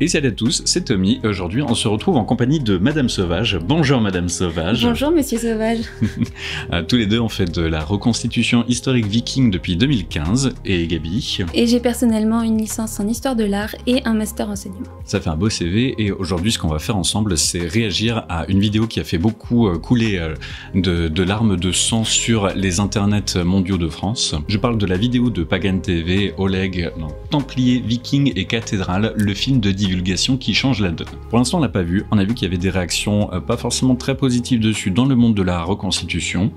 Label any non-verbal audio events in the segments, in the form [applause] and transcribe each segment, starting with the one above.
Et salut à tous, c'est Tommy. Aujourd'hui, on se retrouve en compagnie de Madame Sauvage. Bonjour Madame Sauvage. Bonjour Monsieur Sauvage. [laughs] Euh, tous les deux, on fait de la reconstitution historique viking depuis 2015. Et Gabi Et j'ai personnellement une licence en histoire de l'art et un master enseignement. Ça fait un beau CV et aujourd'hui, ce qu'on va faire ensemble, c'est réagir à une vidéo qui a fait beaucoup euh, couler euh, de, larmes de sang sur les internets mondiaux de France. Je parle de la vidéo de Pagan TV, Oleg, Templier, Viking et Cathédrale, le film de qui change la donne. Pour l'instant, on n'a pas vu. On a vu qu'il y avait des réactions euh, pas forcément très positives dessus dans le monde de la reconstitution.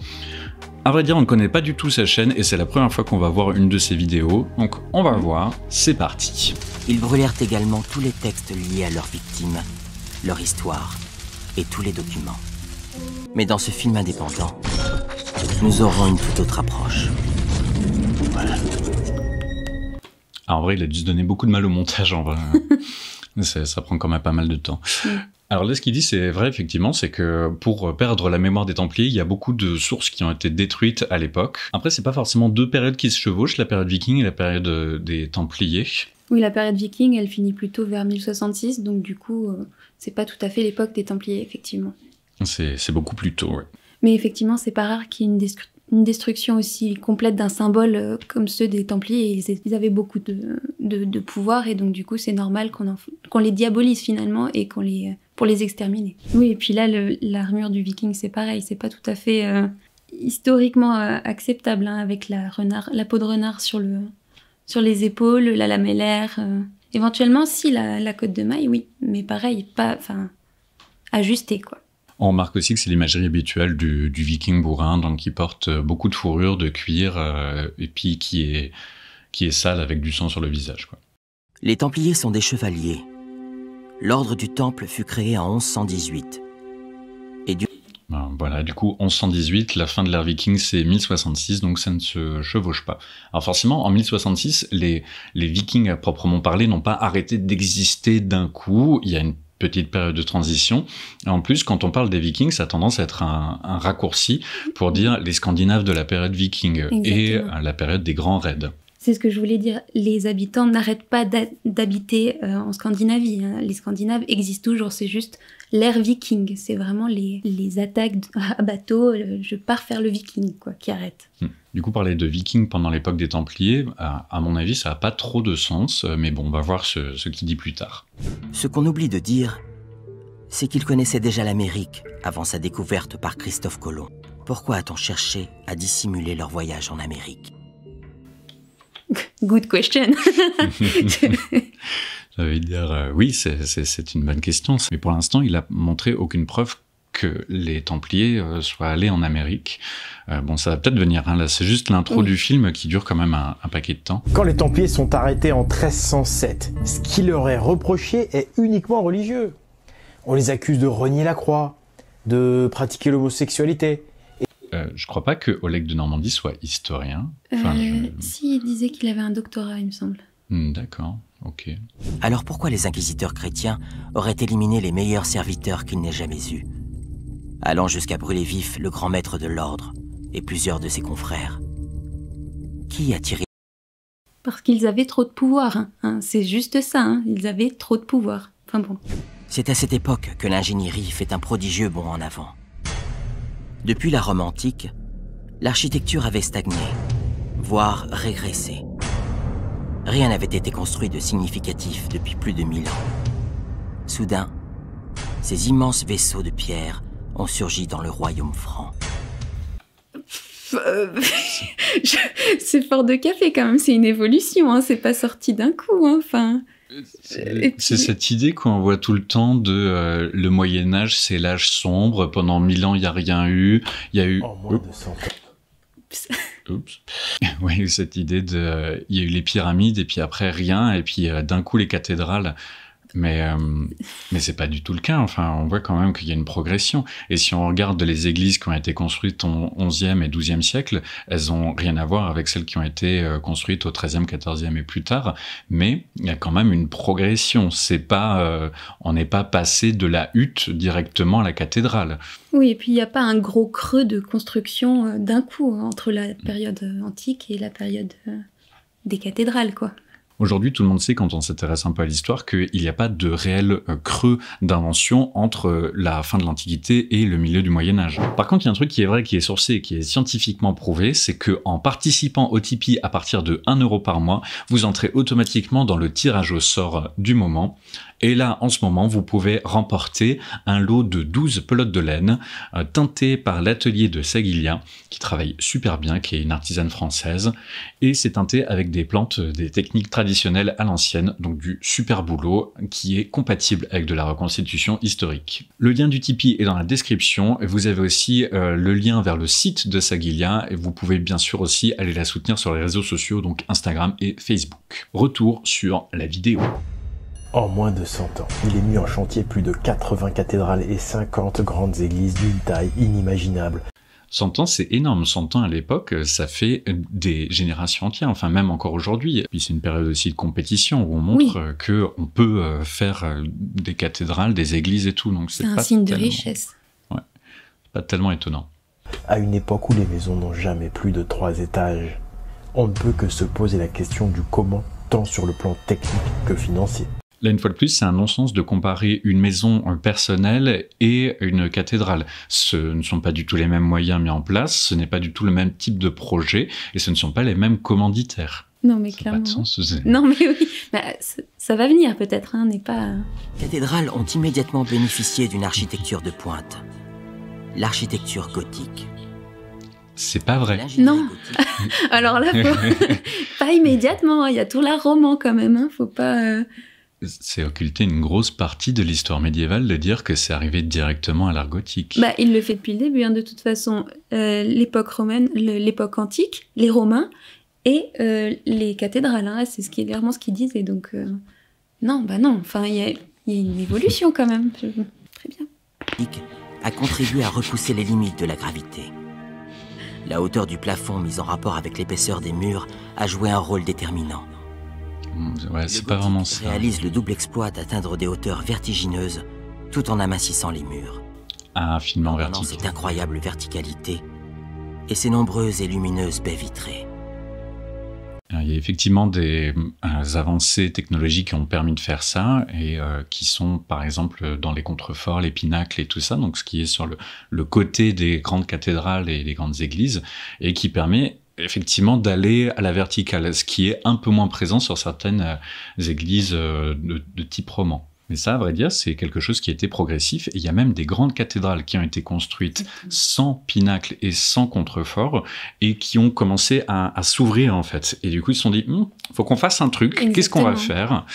À vrai dire, on ne connaît pas du tout sa chaîne et c'est la première fois qu'on va voir une de ses vidéos. Donc, on va voir. C'est parti. Ils brûlèrent également tous les textes liés à leurs victimes, leur histoire et tous les documents. Mais dans ce film indépendant, nous aurons une toute autre approche. Voilà. Ah, en vrai, il a dû se donner beaucoup de mal au montage, en vrai. Hein. [laughs] Ça prend quand même pas mal de temps. Mm. Alors là, ce qu'il dit, c'est vrai, effectivement, c'est que pour perdre la mémoire des Templiers, il y a beaucoup de sources qui ont été détruites à l'époque. Après, c'est pas forcément deux périodes qui se chevauchent, la période viking et la période euh, des Templiers. Oui, la période viking, elle finit plutôt vers 1066, donc du coup, euh, c'est pas tout à fait l'époque des Templiers, effectivement. C'est beaucoup plus tôt, oui. Mais effectivement, c'est pas rare qu'il y ait une, une destruction aussi complète d'un symbole euh, comme ceux des Templiers. Ils, ils avaient beaucoup de, pouvoir et donc du coup c'est normal qu'on les diabolise finalement et qu'on les euh, pour les exterminer. Oui et puis là l'armure du Viking c'est pareil, c'est pas tout à fait euh, historiquement acceptable hein, avec la peau de renard sur le sur les épaules, la lamellaire. Éventuellement si la, la, côte de maille oui, mais pareil pas enfin ajustée quoi. On remarque aussi que c'est l'imagerie habituelle du, viking bourrin, donc qui porte euh, beaucoup de fourrure, de cuir, euh, et puis qui est, qui est sale avec du sang sur le visage. Quoi. Les Templiers sont des chevaliers. L'ordre du Temple fut créé en 1118. Et du... Ben, voilà, du coup, 1118, la fin de l'ère viking, c'est 1066, donc ça ne se chevauche pas. Alors forcément, en 1066, les, les vikings à proprement parler n'ont pas arrêté d'exister d'un coup. Il y a une petite période de transition. en plus, quand on parle des Vikings, ça a tendance à être un, raccourci pour dire les Scandinaves de la période viking et la période des grands raids. C'est ce que je voulais dire. Les habitants n'arrêtent pas d'habiter euh, en Scandinavie. Hein. Les Scandinaves existent toujours. C'est juste l'ère viking. C'est vraiment les, attaques [laughs] à bateau, euh, je pars faire le viking, quoi, qui arrête. Hmm. Du coup, parler de vikings pendant l'époque des Templiers, à, mon avis, ça n'a pas trop de sens, euh, mais bon, on va voir ce, qu'il dit plus tard. Ce qu'on oublie de dire, c'est qu'il connaissait déjà l'Amérique avant sa découverte par Christophe Colomb. Pourquoi a-t-on cherché à dissimuler leur voyage en Amérique Good question. J'avais [laughs] dire, euh, oui, c'est une bonne question. Mais pour l'instant, il a montré aucune preuve que les Templiers euh, soient allés en Amérique. Euh, bon, ça va peut-être venir, hein, là c'est juste l'intro du film qui dure quand même un, paquet de temps. Quand les Templiers sont arrêtés en 1307, ce qui leur est reproché est uniquement religieux. On les accuse de renier la croix, de pratiquer l'homosexualité. Euh, je crois pas que Oleg de Normandie soit historien. Enfin, Si, il disait qu'il avait un doctorat, il me semble. Hmm, d'accord. Ok. Alors pourquoi les inquisiteurs chrétiens auraient éliminé les meilleurs serviteurs qu'ils n'aient jamais eus allant jusqu'à brûler vif le grand maître de l'ordre et plusieurs de ses confrères. Qui a tiré Parce qu'ils avaient trop de pouvoir, hein. Hein, c'est juste ça, hein. ils avaient trop de pouvoir. bon. C'est à cette époque que l'ingénierie fait un prodigieux bond en avant. Depuis la Rome antique, l'architecture avait stagné, voire régressé. Rien n'avait été construit de significatif depuis plus de mille ans. Soudain, ces immenses vaisseaux de pierre ont surgi dans le royaume franc [laughs] c'est fort de café quand même, c'est une évolution, hein. c'est pas sorti d'un coup. Enfin, c'est cette idée qu'on voit tout le temps de euh, le Moyen Âge, c'est l'âge sombre, pendant mille ans il n'y a rien eu, il y a eu... Oups. [laughs] Oui, cette idée de... Euh, il y a eu les pyramides et puis après rien, et puis euh, d'un coup les cathédrales. Mais, euh, mais c'est pas du tout le cas. Enfin, on voit quand même qu'il y a une progression. Et si on regarde les églises qui ont été construites au 11 et 12e siècle, elles n'ont rien à voir avec celles qui ont été euh, construites au 13e, et plus tard. Mais il y a quand même une progression. C'est euh, on n'est pas passé de la hutte directement à la cathédrale. Oui, et puis il n'y a pas un gros creux de construction d'un coup hein, entre la mm. période antique et la période des cathédrales, quoi. Aujourd'hui, tout le monde sait, quand on s'intéresse un peu à l'histoire, qu'il n'y a pas de réel euh, creux d'invention entre euh, la fin de l'Antiquité et le milieu du Moyen Âge. Par contre, il y a un truc qui est vrai, qui est sourcé et qui est scientifiquement prouvé, c'est que en participant au Tipeee à partir de 1 euro par mois, vous entrez automatiquement dans le tirage au sort du moment et là, en ce moment, vous pouvez remporter un lot de 12 pelotes de laine euh, teintées par l'atelier de Saguilia, qui travaille super bien, qui est une artisane française. Et c'est teinté avec des plantes, euh, des techniques traditionnelles à l'ancienne, donc du super boulot qui est compatible avec de la reconstitution historique. Le lien du Tipeee est dans la description. Et vous avez aussi euh, le lien vers le site de Saguilia et vous pouvez bien sûr aussi aller la soutenir sur les réseaux sociaux, donc Instagram et Facebook. Retour sur la vidéo. En moins de 100 ans, il est mis en chantier plus de 80 cathédrales et 50 grandes églises d'une taille inimaginable. 100 ans, c'est énorme. 100 ans à l'époque, ça fait euh, des générations entières. Enfin, même encore aujourd'hui. Puis c'est une période aussi de compétition où on montre euh, que on peut euh, faire des cathédrales, des églises et tout. c'est un signe de richesse. Ouais, pas tellement étonnant. À une époque où les maisons n'ont jamais plus de trois étages, on ne peut que se poser la question du comment, tant sur le plan technique que financier. Là, une fois de plus, c'est un non-sens de comparer une maison personnelle et une cathédrale. Ce ne sont pas du tout les mêmes moyens mis en place, ce n'est pas du tout le même type de projet et ce ne sont pas les mêmes commanditaires. Non, mais clairement. Pas de sens, [laughs] non, mais oui. Bah, ça va venir peut-être, hein, n'est hein, pas. Euh. Cathédrales ont immédiatement bénéficié d'une architecture de pointe. L'architecture gothique. C'est pas vrai. Non. [laughs] Alors là, [laughs] pas immédiatement. Il y a tout l'art roman quand même. Hein. Faut pas. Euh, c'est occulter une grosse partie de l'histoire médiévale de dire que c'est arrivé directement à l'art gothique. Bah, il le fait depuis le début, hein, de toute façon. Euh, l'époque romaine, l'époque antique, les Romains et euh, les cathédrales, hein, c'est clairement ce qu'ils disent. Et donc, euh, non, bah non, enfin, il y, a, une évolution quand même. Très bien. a contribué à repousser les limites de la gravité. La hauteur du plafond mise en rapport avec l'épaisseur des murs a joué un rôle déterminant. Mm, ouais, c'est pas vraiment ça. réalise le double exploit d'atteindre des hauteurs vertigineuses tout en amincissant les murs. Ah, finement vertical. cette incroyable verticalité et ses nombreuses et lumineuses baies vitrées. Ah, il y a effectivement des euh, avancées technologiques qui ont permis de faire ça et euh, qui sont par exemple dans les contreforts, les pinacles et tout ça, donc ce qui est sur le, le côté des grandes cathédrales et des grandes églises et qui permet effectivement d'aller à la verticale, ce qui est un peu moins présent sur certaines euh, églises euh, de, type roman. Mais ça, à vrai dire, c'est quelque chose qui a été progressif. Et il y a même des grandes cathédrales qui ont été construites mm-hmm. sans pinacle et sans contrefort et qui ont commencé à, à s'ouvrir, en fait. Et du coup, ils se sont dit, il hum, faut qu'on fasse un truc. Qu'est-ce qu'on va faire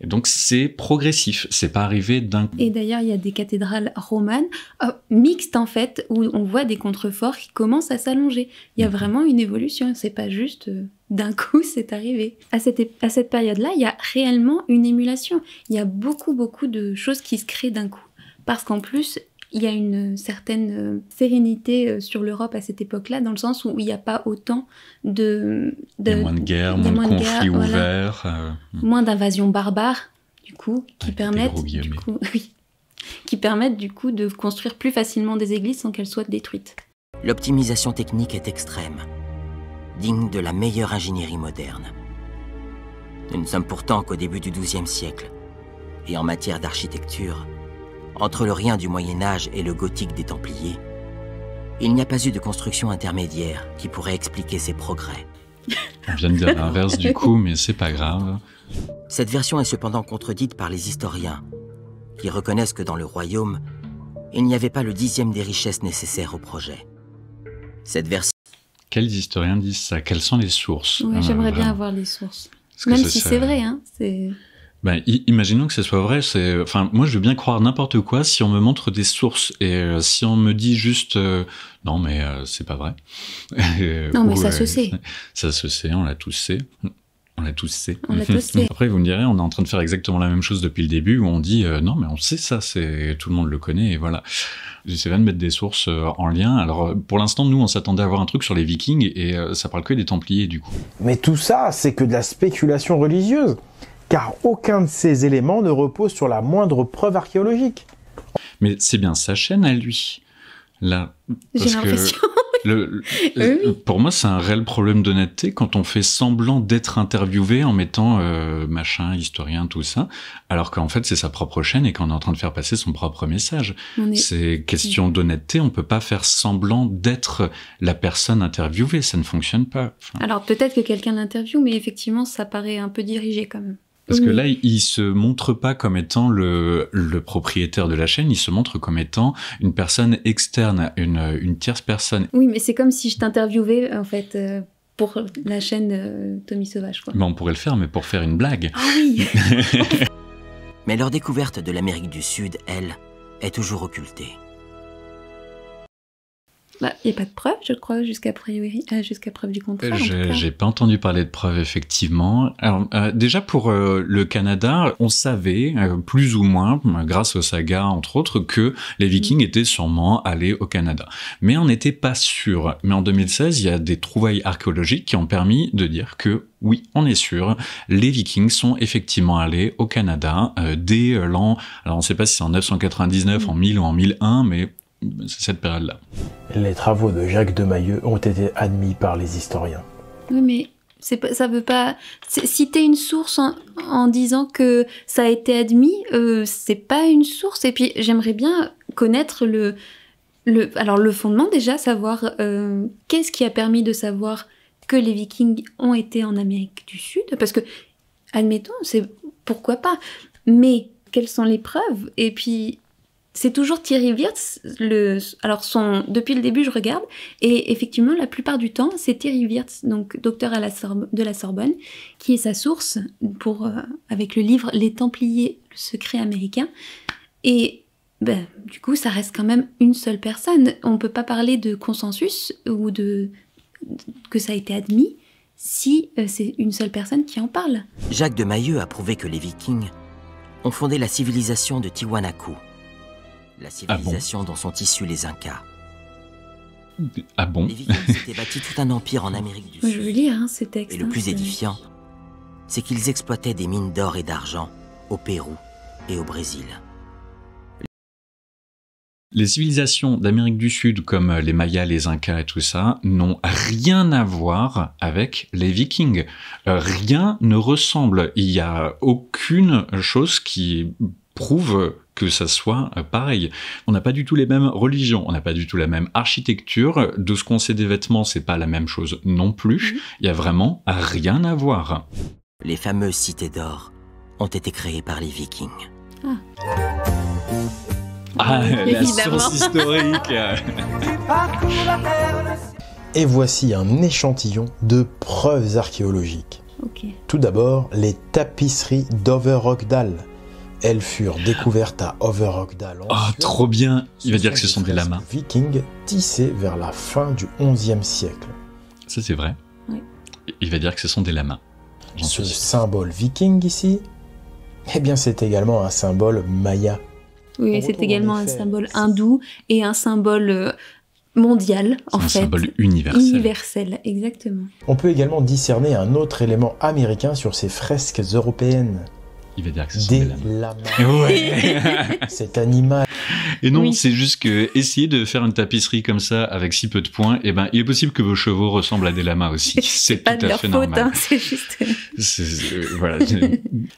et donc c'est progressif, c'est pas arrivé d'un coup. Et d'ailleurs, il y a des cathédrales romanes euh, mixtes en fait, où on voit des contreforts qui commencent à s'allonger. Il y a mhm. vraiment une évolution, c'est pas juste euh, d'un coup [laughs] c'est arrivé. À à cette période-là, il y a réellement une émulation. Il y a beaucoup, beaucoup de choses qui se créent d'un coup. Parce qu'en plus, il y a une certaine euh, sérénité euh, sur l'Europe à cette époque-là, dans le sens où il n'y a pas autant de, moins de guerres, moins, de conflits ouverts. Euh, hmm. Moins d'invasions barbares, du coup, qui permettent... Du coup, [laughs] oui, qui permettent du coup de construire plus facilement des églises sans qu'elles soient détruites. L'optimisation technique est extrême, digne de la meilleure ingénierie moderne. Nous ne sommes pourtant qu'au début du XIIe siècle, et en matière d'architecture, entre le rien du Moyen Âge et le gothique des Templiers, il n'y a pas eu de construction intermédiaire qui pourrait expliquer ces progrès. On vient de dire l'inverse du coup, mais c'est pas grave. Cette version est cependant contredite par les historiens, qui reconnaissent que dans le royaume, il n'y avait pas le dixième des richesses nécessaires au projet. Cette version. Quels historiens disent ça Quelles sont les sources Oui, euh, j'aimerais bien avoir les sources. Même si c'est vrai, hein. Ben, imaginons que ce soit vrai. C'est, enfin, moi, je veux bien croire n'importe quoi si on me montre des sources et euh, si on me dit juste euh, non, mais euh, c'est pas vrai. [laughs] non, mais ça se sait. Ça se sait, on l'a tous sait. On l'a tous [laughs] sait. Après, vous me direz, on est en train de faire exactement la même chose depuis le début où on dit non, mais on sait ça, c'est tout le monde le connaît et voilà. J'essaie de mettre des sources en lien. Alors, pour l'instant, nous, on s'attendait à avoir un truc sur les Vikings et ça parle que des Templiers du coup. Mais tout ça, c'est que de la spéculation religieuse car aucun de ces éléments ne repose sur la moindre preuve archéologique. Mais c'est bien sa chaîne à lui, là. Parce [laughs] [laughs] Pour moi, c'est un réel problème d'honnêteté quand on fait semblant d'être interviewé en mettant euh, machin, historien, tout ça, alors qu'en fait, c'est sa propre chaîne et qu'on est en train de faire passer son propre message. C'est question d'honnêteté, on ne peut pas faire semblant d'être la personne interviewée, ça ne fonctionne pas. Alors peut-être que quelqu'un l'interviewe, mais effectivement, ça paraît un peu dirigé quand même. Parce que mhm. là, il se montre pas comme étant le, propriétaire de la chaîne, il se montre comme étant une personne externe, une, tierce personne. Oui, mais c'est comme si je t'interviewais, en fait. Euh, pour la chaîne euh, Tommy Sauvage. Quoi. on pourrait le faire, mais pour faire une blague. Ah oui [laughs] Mais leur découverte de l'Amérique du Sud, elle, est toujours occultée. Bah, il n'y a pas de preuve, je crois, jusqu'à euh, jusqu'à preuve du contraire. Euh, j'ai pas entendu parler de preuve, effectivement. Alors, euh, déjà, pour le Canada, on savait, plus ou moins, grâce aux sagas, entre autres, que les mm. Vikings étaient sûrement allés au Canada. Mais on n'était pas sûr. Mais en 2016, il y a des trouvailles archéologiques qui ont permis de dire que oui, on est sûr, les Vikings sont effectivement allés au Canada dès l'an, alors on ne sait pas si c'est en 999, en 1000 mm. ou en 1001, mais cette période-là. Les travaux de Jacques de Mailleux ont été admis par les historiens. Oui, mais ça veut pas citer une source en, disant que ça a été admis euh, c'est pas une source et puis j'aimerais bien connaître le, alors le fondement déjà savoir euh, qu'est-ce qui a permis de savoir que les vikings ont été en Amérique du Sud parce que admettons c'est pourquoi pas mais quelles sont les preuves et puis c'est toujours Thierry Wirtz. alors, depuis le début, je regarde. Et effectivement, la plupart du temps, c'est Thierry Wirtz, donc docteur à la de la Sorbonne, qui est sa source pour, euh, avec le livre Les Templiers, le secret américain. Et ben, du coup, ça reste quand même une seule personne. On ne peut pas parler de consensus ou de, que ça a été admis si euh, c'est une seule personne qui en parle. Jacques de Mailleux a prouvé que les Vikings ont fondé la civilisation de Tiwanaku, la ah civilisation dont sont issus les Incas. Ah bon Les Vikings s'étaient tout un empire en Amérique du Sud. Je veux lire hein, ces textes. Et le hein, plus édifiant, c'est qu'ils exploitaient des mines d'or et d'argent au Pérou et au Brésil. Les civilisations d'Amérique du Sud, comme les Mayas, les Incas et tout ça, n'ont rien à voir avec les Vikings. Euh, rien ne ressemble. Il n'y a aucune chose qui prouve que ça soit euh, pareil. On n'a pas du tout les mêmes religions, on n'a pas du tout la même architecture. De ce qu'on sait des vêtements, c'est pas la même chose non plus. Mhm. Il y a vraiment rien à voir. Les fameuses cités d'or ont été créées par les Vikings. Ah. la source historique Et voici un échantillon de preuves archéologiques. Tout d'abord, les tapisseries d'Overrockdale. Elles furent découvertes à overrockdale Ah, trop bien Il va dire que ce sont des lamas. Vikings tissés vers la fin du XIe siècle. Ça, c'est vrai. Il va dire que ce sont des lamas. Ce symbole viking ici, eh bien, c'est également un symbole maya. Oui, c'est également un symbole hindou et un symbole euh, mondial, en fait. Un symbole universel. Universel, exactement. On peut également discerner un autre élément américain sur ces fresques européennes. Il va dire que c'est ouais. [laughs] Cet animal. Et non, c'est juste que essayer de faire une tapisserie comme ça avec si peu de points, et eh ben, il est possible que vos chevaux ressemblent à des lamas aussi. [laughs] C'est tout de à normal. Hein, c'est juste. [laughs] Euh, voilà.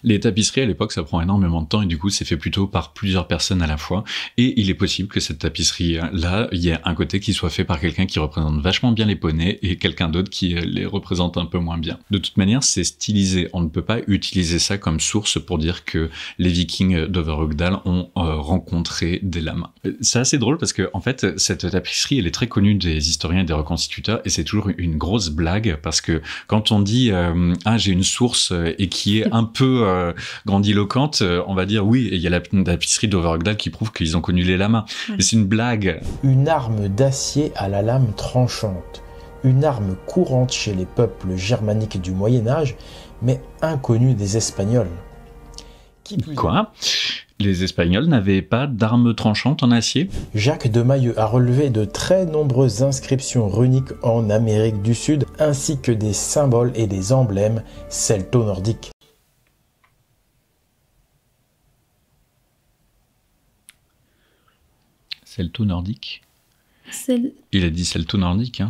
Les tapisseries à l'époque, ça prend énormément de temps et du coup, c'est fait plutôt par plusieurs personnes à la fois. Et il est possible que cette tapisserie là, il y ait un côté qui soit fait par quelqu'un qui représente vachement bien les poneys et quelqu'un d'autre qui euh, les représente un peu moins bien. De toute manière, c'est stylisé. On ne peut pas utiliser ça comme source pour dire que les Vikings d'Overogdal ont euh, rencontré des lamas. C'est assez drôle parce que en fait cette tapisserie elle est très connue des historiens et des reconstituteurs et c'est toujours une grosse blague parce que quand on dit euh, ah j'ai une source euh, et qui est un peu grandiloquente, on va dire oui, il y a la tapisserie d'Overogdal qui prouve qu'ils ont connu les lamas. Mais c'est une blague. Une arme d'acier à la lame tranchante une arme courante chez les peuples germaniques du Moyen Âge, mais inconnue des Espagnols. Quoi les Espagnols n'avaient pas d'armes tranchantes en acier Jacques de Mailleux a relevé de très nombreuses inscriptions runiques en Amérique du Sud, ainsi que des symboles et des emblèmes celto-nordiques. Celto-nordique il a dit celto-nordique. Hein.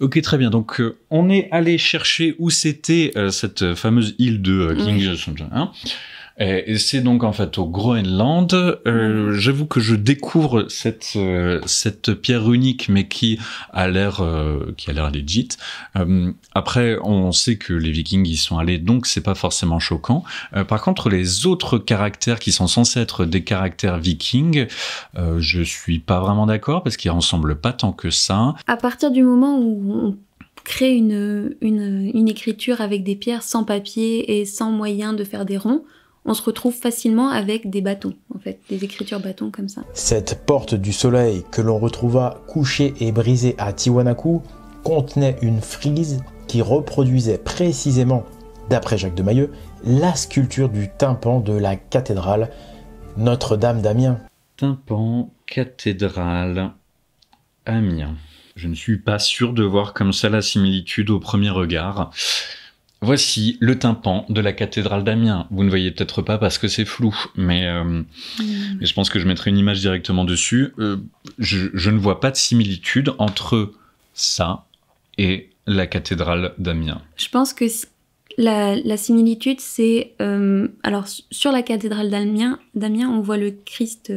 Ok, très bien. Donc, euh, on est allé chercher où c'était euh, cette fameuse île de euh, King. Hein. Et, c'est donc en fait au Groenland. Euh, j'avoue que je découvre cette euh, cette pierre unique, mais qui a l'air euh, qui a l'air legit. après, on sait que les Vikings y sont allés, donc c'est pas forcément choquant. par contre, les autres caractères qui sont censés être des caractères vikings, je suis pas vraiment d'accord parce qu'ils ressemblent pas tant que ça. À partir du moment où on crée une, une écriture avec des pierres sans papier et sans moyen de faire des ronds, on se retrouve facilement avec des bâtons, en fait, des écritures bâtons comme ça. Cette porte du soleil que l'on retrouva couchée et brisée à Tiwanaku contenait une frise qui reproduisait précisément, d'après Jacques de Mailleux, la sculpture du tympan de la cathédrale Notre-Dame d'Amiens. Tympan, cathédrale, Amiens. Je ne suis pas sûr de voir comme ça la similitude au premier regard. Voici le tympan de la cathédrale d'Amiens. Vous ne voyez peut-être pas parce que c'est flou, mais, euh, hmm. je pense que je mettrai une image directement dessus. Euh, je, ne vois pas de similitude entre ça et la cathédrale d'Amiens. Je pense que la, similitude, c'est... Euh, alors, sur la cathédrale d'Amiens, on voit le Christ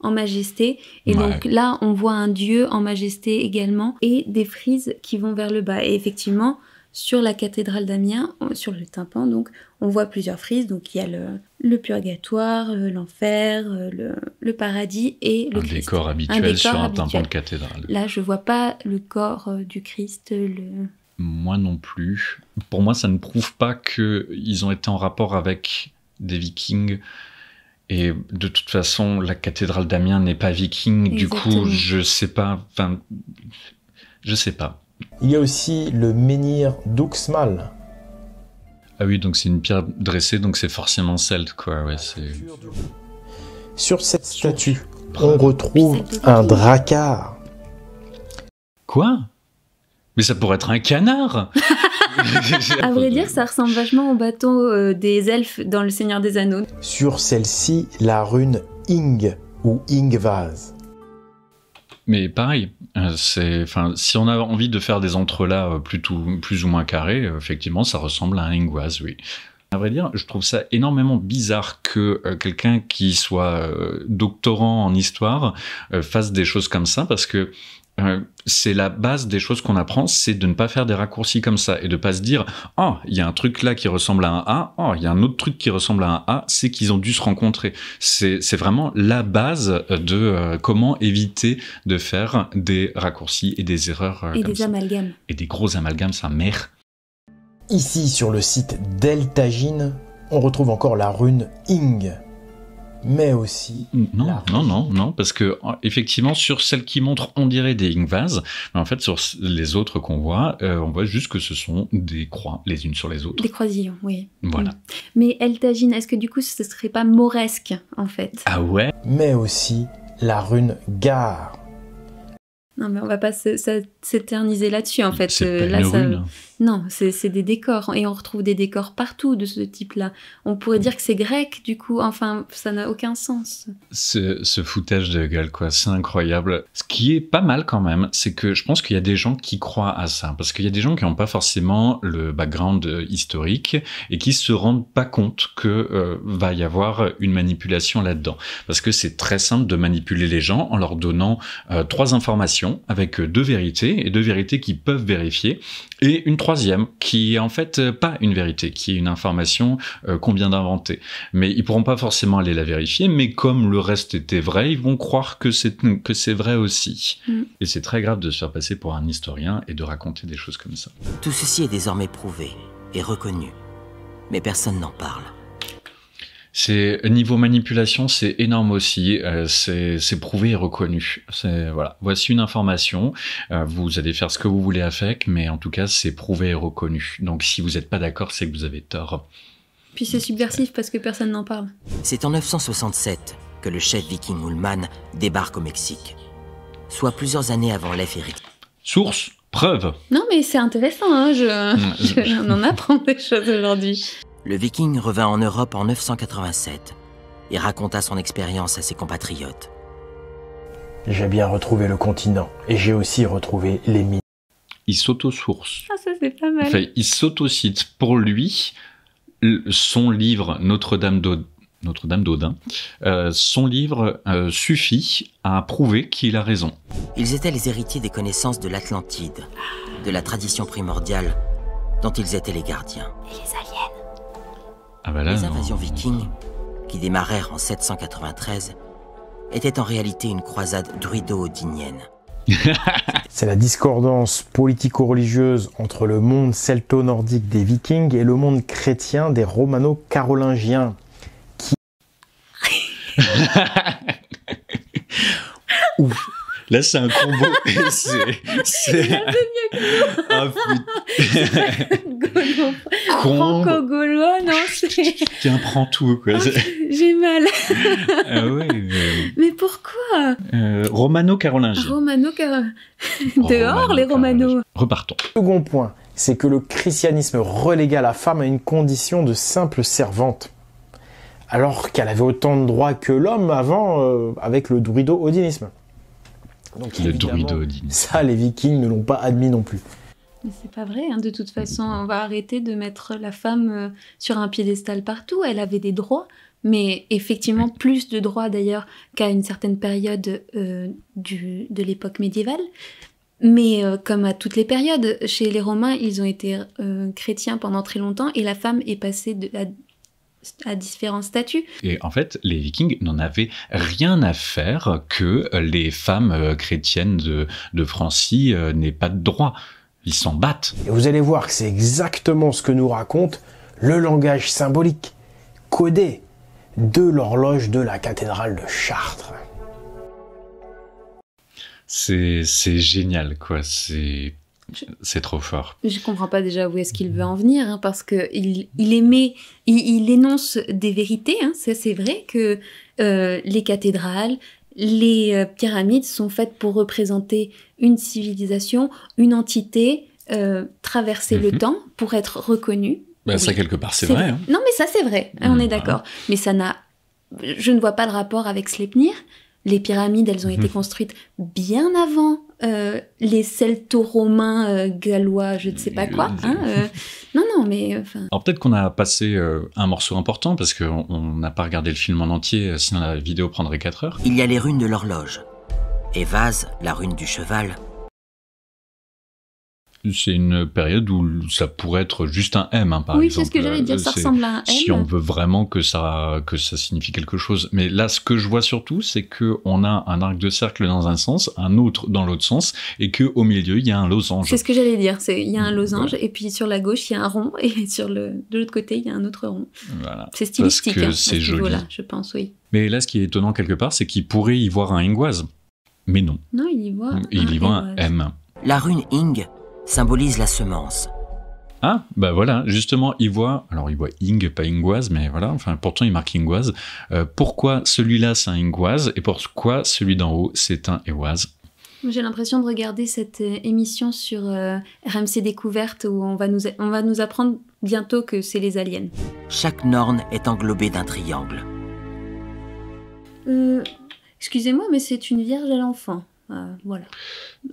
en majesté. Et donc là, on voit un dieu en majesté également et des frises qui vont vers le bas. Et effectivement, sur la cathédrale d'Amiens, euh, sur le tympan, donc, on voit plusieurs frises. Donc, il y a le, purgatoire, euh, l'enfer, euh, le, paradis et le Décor habituel sur un tympan de cathédrale. Là, je vois pas le corps du Christ. Moi non plus. Pour moi, ça ne prouve pas qu'ils ont été en rapport avec des Vikings. Et de toute façon, la cathédrale d'Amiens n'est pas viking, du coup, je sais pas. Enfin, je sais pas. Il y a aussi le menhir d'Uxmal. Ah oui, donc c'est une pierre dressée, donc c'est forcément celte, quoi. Ouais, Sur cette statue, on retrouve un dracard. Quoi Mais ça pourrait être un canard [laughs] À vrai dire, ça ressemble vachement au bâton euh, des elfes dans Le Seigneur des Anneaux. Sur celle-ci, la rune Ing ou Ingvaz. Mais pareil, euh, c'est, enfin, si on a envie de faire des entrelacs euh, plutôt, plus ou moins carrés, euh, effectivement, ça ressemble à un linguaz, oui. À vrai dire, je trouve ça énormément bizarre que quelqu'un qui soit doctorant en histoire fasse des choses comme ça, parce que euh, c'est la base des choses qu'on apprend, c'est de ne pas faire des raccourcis comme ça et de pas se dire oh il y a un truc là qui ressemble à un A, oh il y a un autre truc qui ressemble à un A, c'est qu'ils ont dû se rencontrer. C'est vraiment la base de euh, comment éviter de faire des raccourcis et des erreurs euh, et des amalgames et des gros amalgames, ça mère. Ici sur le site Deltagine, on retrouve encore la rune Ing mais aussi. Mm, non, non, non, non, parce que effectivement, sur celles qui montrent, on dirait des ingvases mais en fait, sur les autres qu'on voit, euh, on voit juste que ce sont des croix les unes sur les autres. Des croisillons, oui. Voilà. Mm. Mais Eltagine est-ce que du coup, ce serait pas mauresque, en fait Ah ouais Mais aussi la rune Gare. Non, mais on va pas s'éterniser là-dessus en fait. Euh, là, Non, c'est des décors et on retrouve des décors partout de ce type-là. On pourrait dire que c'est grec du coup. Enfin, ça n'a aucun sens. Ce, ce foutage de gueule quoi, c'est incroyable. Ce qui est pas mal quand même, c'est que je pense qu'il y a des gens qui croient à ça parce qu'il y a des gens qui n'ont pas forcément le background euh, historique et qui se rendent pas compte que euh, va y avoir une manipulation là-dedans parce que c'est très simple de manipuler les gens en leur donnant euh, trois informations avec deux vérités et deux vérités qui peuvent vérifier et une troisième qui est en fait euh, pas une vérité, qui est une information euh, qu'on vient d'inventer. Mais ils pourront pas forcément aller la vérifier, mais comme le reste était vrai, ils vont croire que c'est vrai aussi. Mm. Et c'est très grave de se faire passer pour un historien et de raconter des choses comme ça. Tout ceci est désormais prouvé et reconnu, mais personne n'en parle. C'est niveau manipulation, c'est énorme aussi. Euh, c'est prouvé et reconnu. Voici une information. Euh, vous allez faire ce que vous voulez avec, mais en tout cas, c'est prouvé et reconnu. Donc, si vous n'êtes pas d'accord, c'est que vous avez tort. Puis c'est subversif parce que personne n'en parle. C'est en 967 que le chef viking Ullman débarque au Mexique, soit plusieurs années avant l'affaire. Source, preuve. Non, mais c'est intéressant. Hein, je, on mm, [laughs] des choses aujourd'hui le Viking revint en Europe en 987 et raconta son expérience à ses compatriotes. J'ai bien retrouvé le continent et j'ai aussi retrouvé les mines. Il s'auto-source. Ah, ça c'est pas mal. il sauto pour lui son livre Notre-Dame d'Audin. Euh, son livre euh, suffit à prouver qu'il a raison. Ils étaient les héritiers des connaissances de l'Atlantide, de la tradition primordiale dont ils étaient les gardiens. Et les ah bah les invasions vikings, qui démarrèrent en 793, étaient en réalité une croisade druido-odinienne. [laughs] C'est la discordance politico-religieuse entre le monde celto-nordique des vikings et le monde chrétien des romano-carolingiens. Qui... [laughs] Ouf. Là, c'est un combo. [laughs] c'est. Ah putain franco-gaulois, non prends tout, quoi. Ah, j'ai mal. [laughs] Ah mais... pourquoi euh, Romano-carolingien. Romano-carolingien. [laughs] Dehors, les Romano. Repartons. Second point, c'est que le christianisme relégua la femme à une condition de simple servante. Alors qu'elle avait autant de droits que l'homme avant, euh, avec le druido-odinisme. le druido-odinisme. Ça, les vikings ne l'ont pas admis non plus. Mais c'est pas vrai, hein. de toute façon, on va arrêter de mettre la femme euh, sur un piédestal partout. Elle avait des droits, mais effectivement plus de droits d'ailleurs qu'à une certaine période euh, de l'époque médiévale. Mais euh, comme à toutes les périodes, chez les Romains, ils ont été chrétiens pendant très longtemps et la femme est passée à, différents statuts. Et en fait, les Vikings n'en avaient rien à faire que les femmes chrétiennes de, Francie n'aient pas de droits. Ils s'en battent. Et vous allez voir que c'est exactement ce que nous raconte le langage symbolique, codé de l'horloge de la cathédrale de Chartres. C'est génial, quoi. C'est trop fort. Je ne comprends pas déjà où est-ce qu'il veut en venir, hein, parce que il, émet, il, énonce des vérités. Hein. c'est vrai que euh, les cathédrales, les euh, pyramides sont faites pour représenter une civilisation, une entité, euh, traverser le mhm. temps pour être reconnue. Ben, Ça, quelque part, c'est vrai. Hein. Non, mais ça, c'est vrai, on est d'accord. Mais ça n'a. Je ne vois pas le rapport avec slepnir les pyramides, elles ont été mhm. construites bien avant euh, les celto-romains, euh, gallois, je ne sais pas quoi. Hein, euh. [laughs] non, non, mais. Alors peut-être qu'on a passé un morceau important parce qu'on n'a pas regardé le film en entier, sinon la vidéo prendrait 4 heures. Il y a les runes de l'horloge et Vase, la rune du cheval, c'est une période où ça pourrait être juste un M, hein, par exemple. Oui, c'est ce que j'allais dire, ça euh, ressemble à un M. Si on veut vraiment que ça, que ça signifie quelque chose. Mais là, ce que je vois surtout, c'est qu'on a un arc de cercle dans un sens, un autre dans l'autre sens, et qu'au milieu, il y a un losange. C'est ce que j'allais dire, il y a un losange, et puis sur la gauche, il y a un rond, [laughs] et sur le, de l'autre côté, il y a un autre rond. Voilà. C'est stylistique. Hein, c'est joli. je pense, oui. Mais là, ce qui est étonnant quelque part, c'est qu'il pourrait y voir un Ingoise. Mais non. Non, il y voit, y voit un M. La rune Ing symbolise la semence. Ah, bah voilà, justement, il voit, alors il voit Ing, pas Ingoise, mais voilà, enfin pourtant il marque Ingoise. Euh, pourquoi celui-là c'est un Ingoise et pourquoi celui d'en haut c'est un Eoise j'ai l'impression de regarder cette euh, émission sur euh, RMC Découverte où on va, nous, on va nous apprendre bientôt que c'est les aliens. Chaque norne est englobée d'un triangle. Excusez-moi, mais c'est une vierge à l'enfant. Euh, voilà.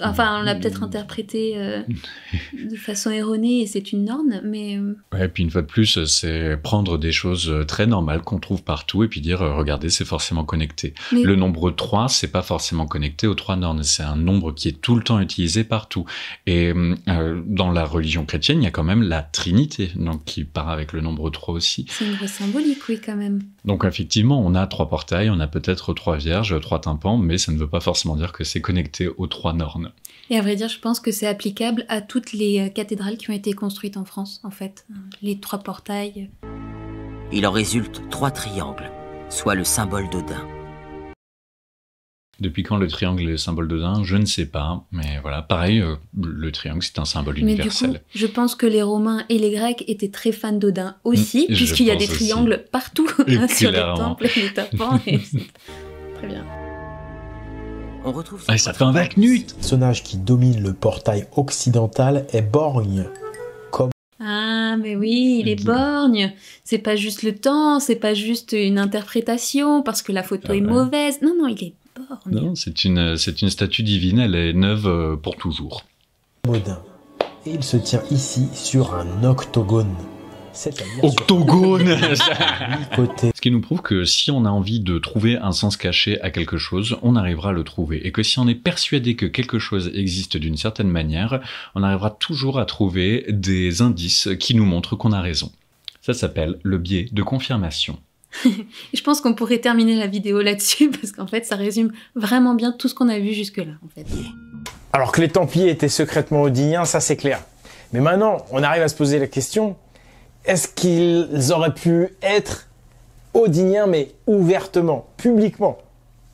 Enfin, on l'a peut-être interprété euh, [laughs] de façon erronée et c'est une norme, mais. et euh, puis une fois de plus, c'est prendre des choses très normales qu'on trouve partout et puis dire regardez, c'est forcément connecté. Le nombre 3, c'est pas forcément connecté aux trois normes. C'est un nombre qui est tout le temps utilisé partout. Et dans la religion chrétienne, il y a quand même la Trinité, donc qui part avec le nombre 3 aussi. C'est une symbolique, oui, quand même. Donc effectivement, on a trois portails, on a peut-être trois vierges, trois tympans, mais ça ne veut pas forcément dire que c'est connecté aux trois normes. Et à vrai dire, je pense que c'est applicable à toutes les euh, cathédrales qui ont été construites en France, en fait, les trois portails. Il en résulte trois triangles, soit le symbole d'Odin. Depuis quand le triangle est le symbole d'Odin Je ne sais pas, mais voilà, pareil, euh, le triangle c'est un symbole mais universel. Du coup, je pense que les Romains et les Grecs étaient très fans d'Odin aussi, mm, puisqu'il y a des triangles partout [laughs] sur les temples, les tapants. [laughs] très bien retrouve... Ah, ça un qui domine le portail occidental est borgne. Comme... Ah, mais oui, il est borgne. C'est pas juste le temps, c'est pas juste une interprétation parce que la photo ah est mauvaise. Non, non, il est borgne. Non, c'est une, c'est une statue divine, elle est neuve euh, pour toujours. Modin. Et il se tient ici sur un octogone cest octogone [laughs] Ce qui nous prouve que si on a envie de trouver un sens caché à quelque chose, on arrivera à le trouver. Et que si on est persuadé que quelque chose existe d'une certaine manière, on arrivera toujours à trouver des indices qui nous montrent qu'on a raison. Ça s'appelle le biais de confirmation. [laughs] je pense qu'on pourrait terminer la vidéo là-dessus parce qu'en fait, ça résume vraiment bien tout ce qu'on a vu jusque-là. En fait. Alors que les Templiers étaient secrètement odiniens, ça c'est clair. Mais maintenant, on arrive à se poser la question est-ce qu'ils auraient pu être odiniens, mais ouvertement, publiquement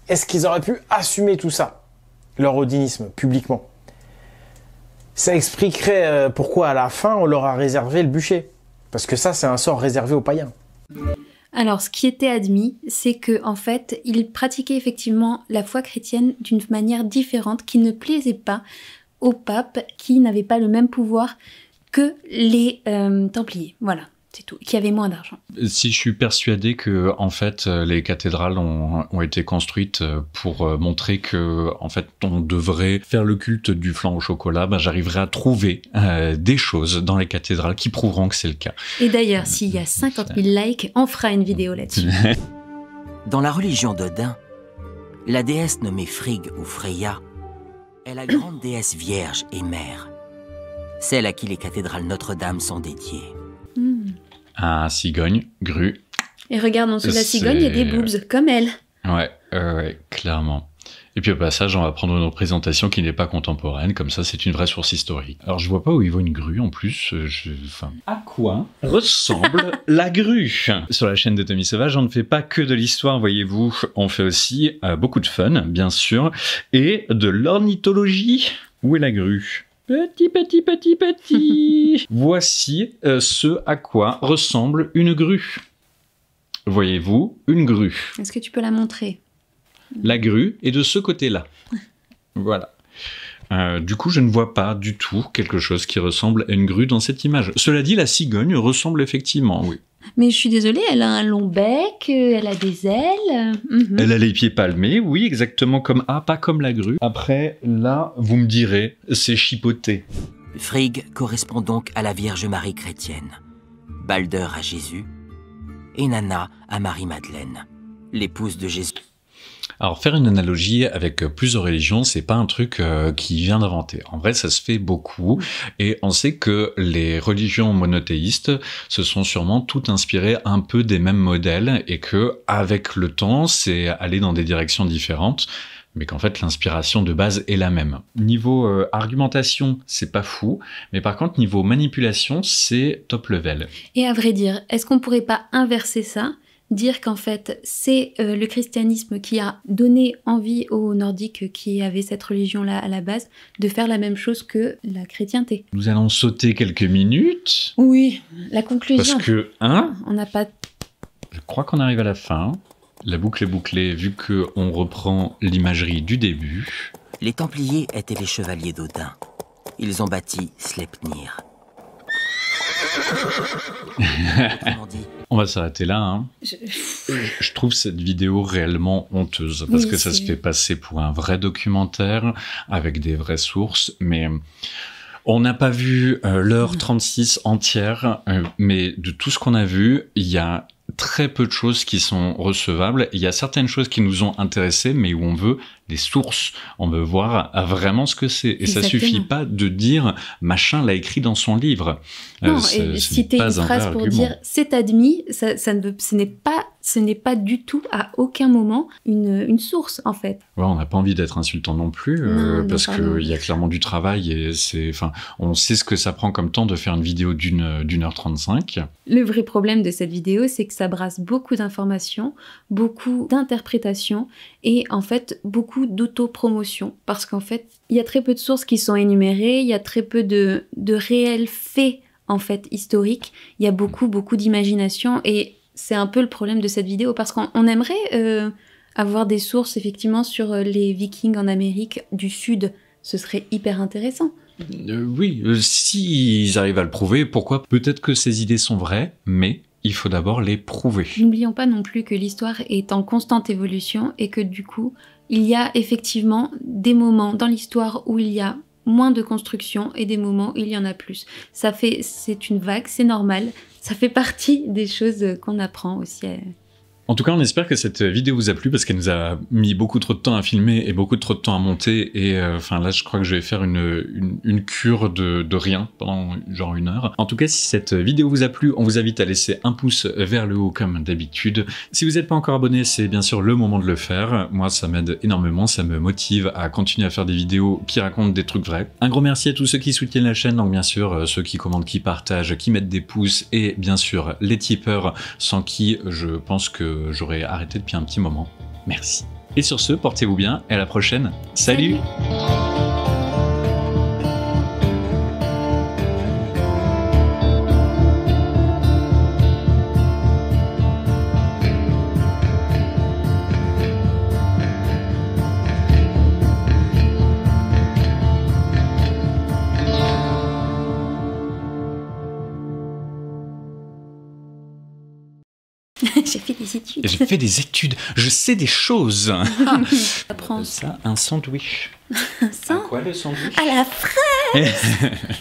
Est-ce qu'ils auraient pu assumer tout ça, leur odinisme, publiquement Ça expliquerait euh, pourquoi à la fin on leur a réservé le bûcher. Parce que ça, c'est un sort réservé aux païens. Alors, ce qui était admis, c'est que en fait, ils pratiquaient effectivement la foi chrétienne d'une manière différente qui ne plaisait pas au pape, qui n'avait pas le même pouvoir que les euh, Templiers. Voilà. C'est tout, qui avaient moins d'argent. Si je suis persuadé que en fait euh, les cathédrales ont, été construites euh, pour montrer que en fait on devrait faire le culte du flan au chocolat, ben, j'arriverai à trouver des choses dans les cathédrales qui prouveront que c'est le cas. Et d'ailleurs, s'il y a 50 000 likes, on fera une vidéo là-dessus. [laughs] dans la religion d'Odin, la déesse nommée Frigg ou Freya est la grande déesse vierge et mère celle à qui les cathédrales Notre-Dame sont dédiées. Ah, Un cigogne, grue. Et regarde, en dessous la cigogne, il y a des boobs, comme elle. Ouais, clairement. Et puis au passage, on va prendre une représentation qui n'est pas contemporaine, comme ça c'est une vraie source historique. Alors je vois pas où il voit une grue en plus. Euh, enfin... À quoi ressemble [laughs] la grue Sur la chaîne de Tommy Sauvage, on ne fait pas que de l'histoire, voyez-vous, on fait aussi euh, beaucoup de fun, bien sûr, et de l'ornithologie. Où est la grue Petit, petit, petit, petit. [laughs] Voici euh, ce à quoi ressemble une grue. Voyez-vous, une grue. Est-ce que tu peux la montrer La grue est de ce côté-là. [laughs] voilà. Euh, du coup, je ne vois pas du tout quelque chose qui ressemble à une grue dans cette image. Cela dit, la cigogne ressemble effectivement, oui. Mais je suis désolée, elle a un long bec, euh, elle a des ailes. Mhm. Elle a les pieds palmés, oui, exactement comme A, ah, pas comme la grue. Après, là, vous me direz, c'est chipoté. Frigg correspond donc à la Vierge Marie chrétienne, Balder à Jésus et Nana à Marie-Madeleine, l'épouse de Jésus. Alors faire une analogie avec euh, plusieurs religions, c'est pas un truc euh, qui vient d'inventer. En vrai, ça se fait beaucoup et on sait que les religions monothéistes se sont sûrement toutes inspirées un peu des mêmes modèles et que avec le temps, c'est aller dans des directions différentes mais qu'en fait l'inspiration de base est la même. Niveau euh, argumentation, c'est pas fou, mais par contre niveau manipulation, c'est top level. Et à vrai dire, est-ce qu'on pourrait pas inverser ça dire qu'en fait c'est euh, le christianisme qui a donné envie aux Nordiques qui avaient cette religion-là à la base de faire la même chose que la chrétienté. Nous allons sauter quelques minutes. Oui, la conclusion. Parce que, hein On n'a pas... Je crois qu'on arrive à la fin. La boucle est bouclée vu que on reprend l'imagerie du début. Les Templiers étaient les chevaliers d'Odin. Ils ont bâti Sleipnir on va s'arrêter là. Hein. Je... trouve cette vidéo réellement honteuse parce que ça se fait passer pour un vrai documentaire avec des vraies sources, mais. On n'a pas vu euh, l'heure 36 entière, euh, mais de tout ce qu'on a vu, il y a très peu de choses qui sont recevables. Il y a certaines choses qui nous ont intéressés, mais où on veut des sources. On veut voir vraiment ce que c'est. Et ça suffit pas de dire machin l'a écrit dans son livre. Euh, citer une phrase pour dire c'est admis, ça, ne, ce n'est pas ce n'est pas du tout à aucun moment une, source en fait. on n'a pas envie d'être insultant non plus euh, parce qu'il y a clairement du travail et c'est enfin on sait ce que ça prend comme temps de faire une vidéo d'une d'une heure 35. Le vrai problème de cette vidéo c'est que ça brasse beaucoup d'informations, beaucoup d'interprétations et en fait beaucoup d'auto-promotion parce qu'en fait, il y a très peu de sources qui sont énumérées, il y a très peu de, de réels faits en fait historiques, il y a beaucoup beaucoup d'imagination et c'est un peu le problème de cette vidéo parce qu'on aimerait euh, avoir des sources effectivement sur euh, les Vikings en Amérique du Sud, ce serait hyper intéressant. Euh, oui, s'ils arrivent à le prouver, pourquoi Peut-être que ces idées sont vraies, mais il faut d'abord les prouver. N'oublions pas non plus que l'histoire est en constante évolution et que du coup, il y a effectivement des moments dans l'histoire où il y a moins de construction et des moments où il y en a plus. Ça fait, c'est une vague, c'est normal. Ça fait partie des choses qu'on apprend aussi à, en tout cas, on espère que cette vidéo vous a plu parce qu'elle nous a mis beaucoup trop de temps à filmer et beaucoup trop de temps à monter. Et euh, enfin là, je crois que je vais faire une, une, cure de, de, rien pendant genre une heure. En tout cas, si cette vidéo vous a plu, on vous invite à laisser un pouce vers le haut comme d'habitude. Si vous n'êtes pas encore abonné, c'est bien sûr le moment de le faire. Moi, ça m'aide énormément, ça me motive à continuer à faire des vidéos qui racontent des trucs vrais. Un gros merci à tous ceux qui soutiennent la chaîne, donc bien sûr euh, ceux qui commentent, qui partagent, qui mettent des pouces et bien sûr les tipeurs sans qui je pense que j'aurais arrêté depuis un petit moment. Merci. Et sur ce, portez-vous bien et à la prochaine. Salut Je fais des études. Je sais des choses. [laughs] Apprends ça. Un sandwich. un, [laughs] sandwich. quoi le sandwich À la fraise [laughs]